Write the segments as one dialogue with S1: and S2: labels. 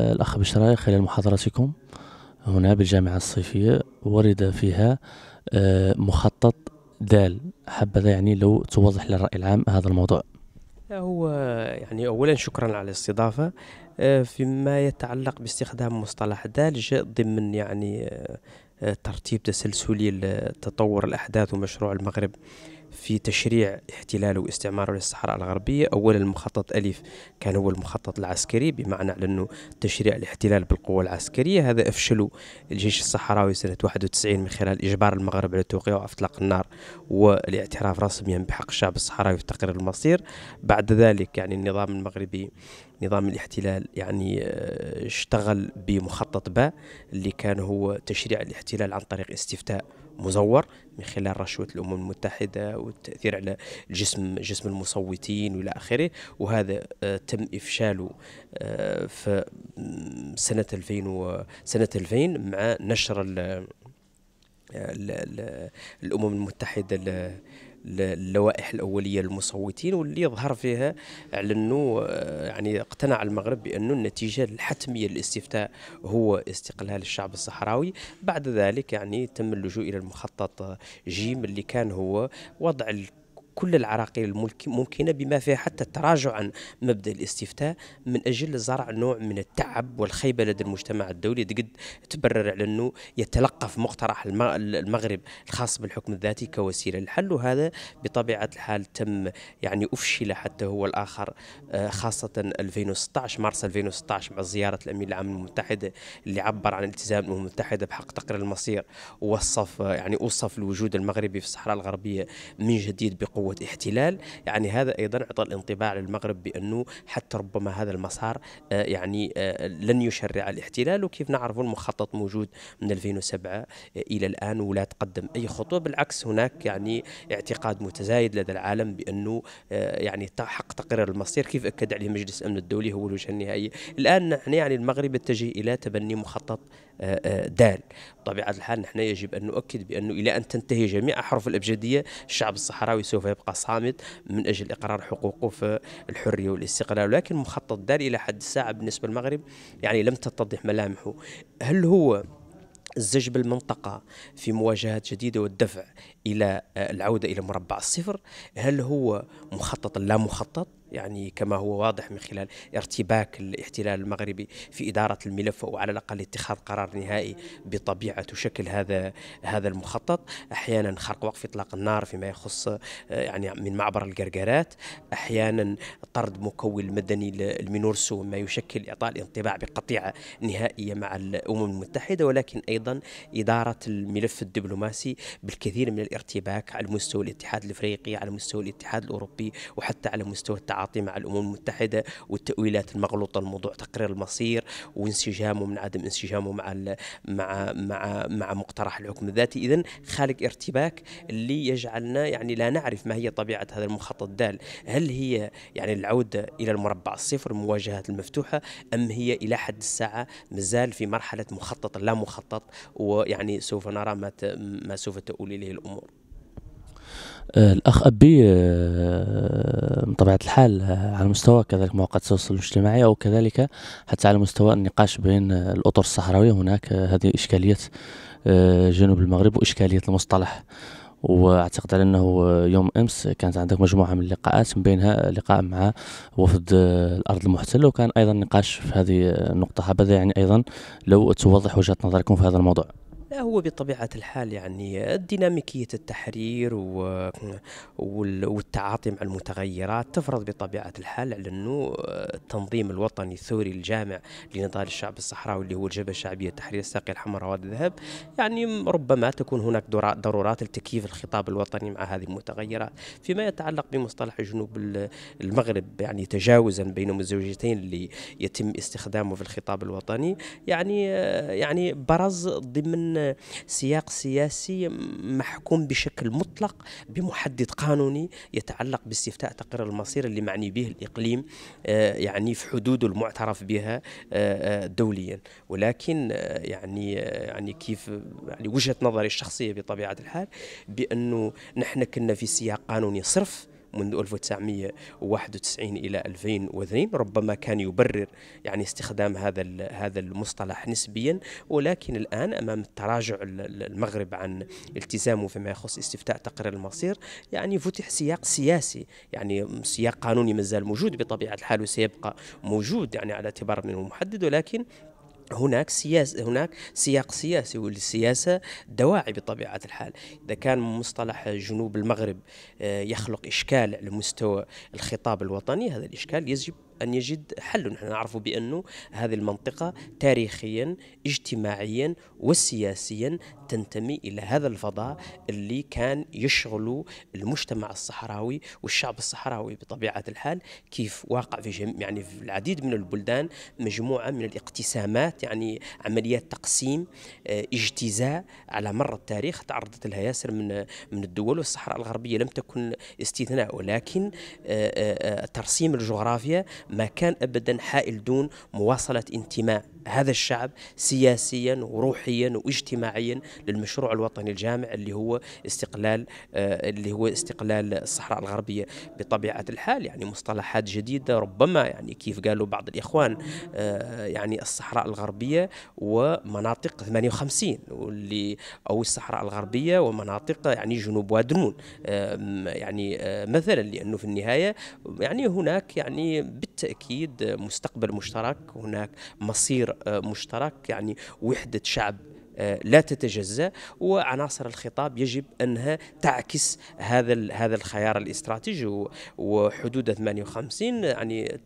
S1: الأخ بشراي خلال محاضرتكم هنا بالجامعة الصيفية ورد فيها آه، مخطط دال حبذا يعني لو توضح للرأي العام هذا الموضوع
S2: هو يعني أولا شكرا على الاستضافة آه، فيما يتعلق باستخدام مصطلح دال جاء ضمن يعني آه، ترتيب تسلسلي لتطور الأحداث ومشروع المغرب في تشريع احتلال واستعمار للصحراء الغربية أولا المخطط ألف كان هو المخطط العسكري بمعنى على أنه تشريع الاحتلال بالقوة العسكرية هذا أفشلوا الجيش الصحراوي سنة 91 من خلال إجبار المغرب على توقيع وإطلاق النار والاعتراف رسميا بحق الشعب الصحراوي في تقرير المصير بعد ذلك يعني النظام المغربي نظام الاحتلال يعني آه، اشتغل بمخطط باء اللي كان هو تشريع الاحتلال عن طريق استفتاء مزور من خلال رشوة الأمم المتحدة والتأثير على جسم جسم المصوتين وإلى آخره وهذا آه، تم إفشاله آه، في سنة 2000 و سنة 2000 مع نشر آه، الأمم المتحدة اللوائح الاوليه للمصوتين واللي ظهر فيها على انه آه، يعني اقتنع المغرب بانه النتيجه الحتميه للاستفتاء هو استقلال الشعب الصحراوي بعد ذلك يعني تم اللجوء الى المخطط جيم اللي كان هو وضع كل العراقيل الممكنة بما فيها حتى التراجع عن مبدأ الاستفتاء من أجل زرع نوع من التعب والخيبة لدى المجتمع الدولي قد تبرر على أنه يتلقف مقترح المغرب الخاص بالحكم الذاتي كوسيلة للحل وهذا بطبيعة الحال تم يعني أفشل حتى هو الآخر آه، خاصة 2016 مارس 2016 مع زيارة الأمين العام للأمم المتحدة اللي عبر عن التزام الأمم المتحدة بحق تقرير المصير ووصف يعني أوصف الوجود المغربي في الصحراء الغربية من جديد بقوة قوة احتلال يعني هذا أيضا أعطى الانطباع للمغرب بأنه حتى ربما هذا المسار آه، يعني آه، لن يشرع الاحتلال وكيف نعرف المخطط موجود من 2007 آه، إلى الآن ولا تقدم أي خطوة بالعكس هناك يعني اعتقاد متزايد لدى العالم بأنه يعني حق تقرير المصير كيف أكد عليه مجلس الأمن الدولي هو الوجه النهائي الآن نحن يعني المغرب يتجه إلى تبني مخطط دال بطبيعة الحال نحن يجب أن نؤكد بأنه إلى أن تنتهي جميع أحرف الأبجدية الشعب الصحراوي سوف يبقى صامت من أجل إقرار حقوقه في الحرية والاستقلال ولكن مخطط دال إلى حد الساعة بالنسبة للمغرب يعني لم تتضح ملامحه هل هو الزج بالمنطقة في مواجهات جديدة والدفع إلى العودة إلى مربع الصفر هل هو مخطط لا مخطط يعني كما هو واضح من خلال ارتباك الاحتلال المغربي في إدارة الملف أو على الأقل اتخاذ قرار نهائي بطبيعة وشكل هذا هذا المخطط أحيانا خرق وقف إطلاق النار فيما يخص آه، يعني من معبر القرقرات أحيانا طرد مكون مدني للمينورسو ما يشكل إعطاء الانطباع بقطيعة نهائية مع الأمم المتحدة ولكن أيضا إدارة الملف الدبلوماسي بالكثير من الارتباك على مستوى الاتحاد الافريقي على مستوى الاتحاد الاوروبي وحتى على مستوى التعاون التعاطي مع الامم المتحده والتاويلات المغلوطه لموضوع تقرير المصير وانسجامه من عدم انسجامه مع مع مع مع مقترح الحكم الذاتي اذا خالق ارتباك اللي يجعلنا يعني لا نعرف ما هي طبيعه هذا المخطط الدال هل هي يعني العوده الى المربع الصفر المواجهات المفتوحه ام هي الى حد الساعه مازال في مرحله مخطط لا مخطط ويعني سوف نرى ما ما سوف تؤول اليه الامور
S1: الاخ ابي آه، بطبيعه الحال آه، على مستوى كذلك مواقع التواصل الاجتماعي او كذلك حتى على مستوى النقاش بين الاطر الصحراويه هناك آه، هذه اشكاليه جنوب المغرب واشكاليه المصطلح واعتقد على انه يوم امس كانت عندك مجموعه من اللقاءات من بينها لقاء مع وفد الارض المحتله وكان ايضا نقاش في هذه النقطه هذا يعني ايضا لو توضح وجهه نظركم في هذا الموضوع
S2: لا هو بطبيعة الحال يعني ديناميكية التحرير والتعاطي مع المتغيرات تفرض بطبيعة الحال على أنه التنظيم الوطني الثوري الجامع لنضال الشعب الصحراوي اللي هو الجبهة الشعبية التحرير الساقية الحمراء وادي الذهب يعني ربما تكون هناك ضرورات لتكييف الخطاب الوطني مع هذه المتغيرات فيما يتعلق بمصطلح جنوب المغرب يعني تجاوزا بين مزوجتين اللي يتم استخدامه في الخطاب الوطني يعني يعني برز ضمن سياق سياسي محكوم بشكل مطلق بمحدد قانوني يتعلق باستفتاء تقرير المصير اللي معني به الإقليم آه، يعني في حدوده المعترف بها آه، آه، دوليا ولكن يعني يعني كيف يعني وجهة نظري الشخصية بطبيعة الحال بأنه نحن كنا في سياق قانوني صرف منذ 1991 إلى 2002 ربما كان يبرر يعني استخدام هذا هذا المصطلح نسبيا ولكن الآن أمام التراجع المغرب عن التزامه فيما يخص استفتاء تقرير المصير يعني فتح سياق سياسي يعني سياق قانوني مازال موجود بطبيعة الحال وسيبقى موجود يعني على اعتبار انه محدد ولكن هناك سياس هناك سياق سياسي وللسياسه دواعي بطبيعه الحال اذا كان مصطلح جنوب المغرب آه، يخلق اشكال على مستوى الخطاب الوطني هذا الاشكال يجب ان يجد حل نحن نعرف بانه هذه المنطقه تاريخيا اجتماعيا وسياسيا تنتمي الى هذا الفضاء اللي كان يشغل المجتمع الصحراوي والشعب الصحراوي بطبيعه الحال كيف واقع في جم... يعني في العديد من البلدان مجموعه من الاقتسامات يعني عمليات تقسيم آه، اجتزاء على مر التاريخ تعرضت لها ياسر من من الدول والصحراء الغربيه لم تكن استثناء ولكن آه، آه، ترسيم الجغرافيا ما كان أبدا حائل دون مواصلة انتماء هذا الشعب سياسيا وروحيا واجتماعيا للمشروع الوطني الجامع اللي هو استقلال آه، اللي هو استقلال الصحراء الغربيه بطبيعه الحال يعني مصطلحات جديده ربما يعني كيف قالوا بعض الاخوان آه، يعني الصحراء الغربيه ومناطق 58 واللي او الصحراء الغربيه ومناطق يعني جنوب وادنون يعني آه، مثلا لانه في النهايه يعني هناك يعني بالتاكيد مستقبل مشترك هناك مصير آه، مشترك يعني وحدة شعب آه، لا تتجزا وعناصر الخطاب يجب انها تعكس هذا هذا الخيار الاستراتيجي وحدود 58 يعني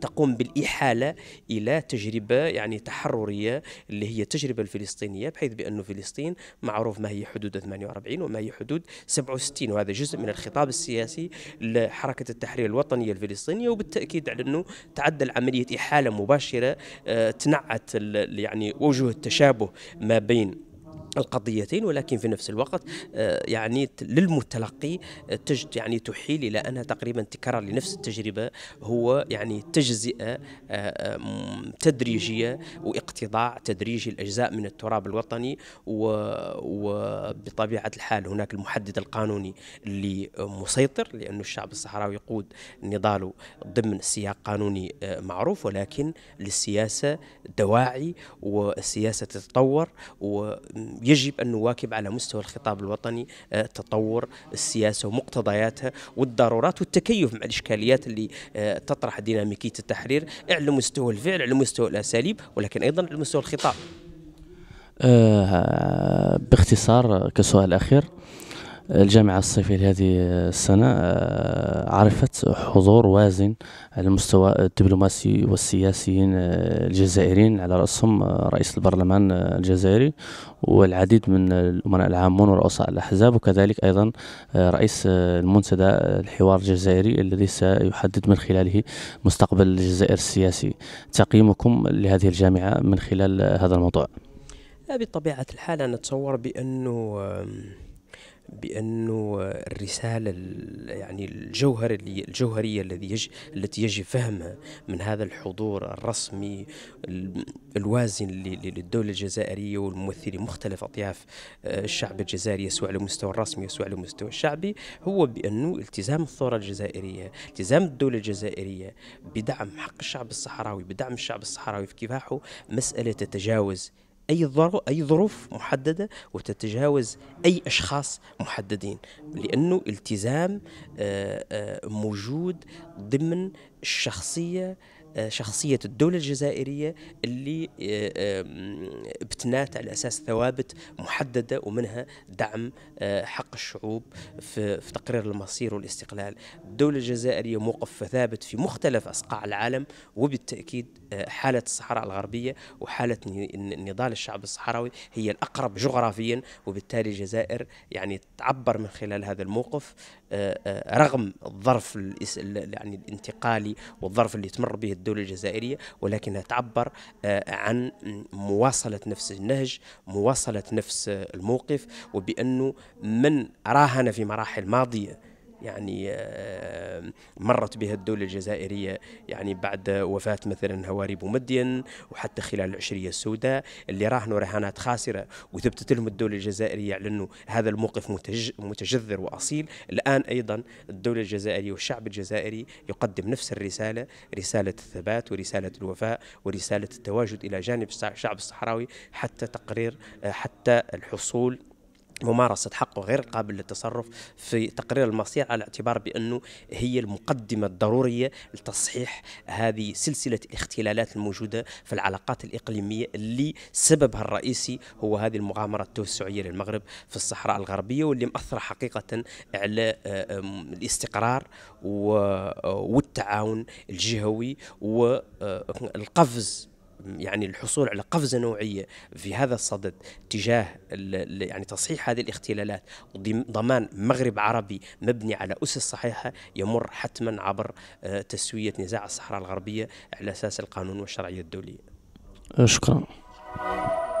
S2: تقوم بالاحاله الى تجربه يعني تحرريه اللي هي التجربه الفلسطينيه بحيث بانه فلسطين معروف ما هي حدود 48 وما هي حدود 67 وهذا جزء من الخطاب السياسي لحركه التحرير الوطنيه الفلسطينيه وبالتاكيد على انه تعدل عمليه احاله مباشره آه، تنعت يعني وجوه التشابه ما بين القضيتين ولكن في نفس الوقت آه، يعني للمتلقي آه، تجد يعني تحيل الى انها تقريبا تكرار لنفس التجربه هو يعني تجزئه آه، تدريجيه واقتضاع تدريجي الاجزاء من التراب الوطني وبطبيعه الحال هناك المحدد القانوني اللي مسيطر لأن الشعب الصحراوي يقود نضاله ضمن سياق قانوني معروف ولكن للسياسه دواعي والسياسه تتطور و يجب أن نواكب على مستوى الخطاب الوطني آه، تطور السياسة ومقتضياتها والضرورات والتكيف مع الإشكاليات اللي آه، تطرح ديناميكية التحرير على مستوى الفعل على مستوى الأساليب ولكن أيضا على مستوى الخطاب
S1: آه، باختصار كسؤال أخير الجامعة الصيفية لهذه السنة آه، عرفت حضور وازن على المستوى الدبلوماسي والسياسيين آه، الجزائريين على رأسهم آه، رئيس البرلمان الجزائري والعديد من الأمناء العامون ورؤساء الأحزاب وكذلك أيضا رئيس المنتدى الحوار الجزائري الذي سيحدد من خلاله مستقبل الجزائر السياسي تقييمكم لهذه الجامعة من خلال هذا الموضوع
S2: بطبيعة الحال أنا أتصور بأنه بانه الرساله يعني الجوهر اللي الجوهريه الذي يج التي يجب فهمها من هذا الحضور الرسمي الوازن للدوله الجزائريه والممثلين مختلف اطياف آه، الشعب الجزائري سواء على المستوى الرسمي سواء على المستوى الشعبي هو بانه التزام الثوره الجزائريه التزام الدوله الجزائريه بدعم حق الشعب الصحراوي بدعم الشعب الصحراوي في كفاحه مساله تتجاوز اي ظروف اي ظروف محدده وتتجاوز اي اشخاص محددين لانه التزام آه، آه، موجود ضمن الشخصيه شخصية الدولة الجزائرية اللي ابتنات آه، على أساس ثوابت محددة ومنها دعم آه، حق الشعوب في تقرير المصير والاستقلال الدولة الجزائرية موقف ثابت في مختلف أصقاع العالم وبالتأكيد آه، حالة الصحراء الغربية وحالة نضال الشعب الصحراوي هي الأقرب جغرافيا وبالتالي الجزائر يعني تعبر من خلال هذا الموقف آه، آه، رغم الظرف يعني الانتقالي والظرف اللي تمر به الدولة الجزائرية ولكنها تعبر آه، عن مواصلة نفس النهج مواصلة نفس الموقف وبأنه من راهن في مراحل ماضية يعني آه، مرت بها الدولة الجزائرية يعني بعد وفاة مثلا هواري بومدين وحتى خلال العشرية السوداء اللي راهنوا رهانات خاسرة وثبتت لهم الدولة الجزائرية على أنه هذا الموقف متجذر وأصيل الآن أيضا الدولة الجزائرية والشعب الجزائري يقدم نفس الرسالة رسالة الثبات ورسالة الوفاء ورسالة التواجد إلى جانب الشعب الصحراوي حتى تقرير آه، حتى الحصول ممارسة حقه غير قابل للتصرف في تقرير المصير على اعتبار بأنه هي المقدمة الضرورية لتصحيح هذه سلسلة الاختلالات الموجودة في العلاقات الإقليمية اللي سببها الرئيسي هو هذه المغامرة التوسعية للمغرب في الصحراء الغربية واللي مأثرة حقيقة على آه، الاستقرار آه، والتعاون الجهوي والقفز آه، يعني الحصول على قفزه نوعيه في هذا الصدد تجاه يعني تصحيح هذه الاختلالات وضمان مغرب عربي مبني على اسس صحيحه يمر حتما عبر آه، تسويه نزاع الصحراء الغربيه على اساس القانون والشرعيه الدوليه.
S1: شكرا.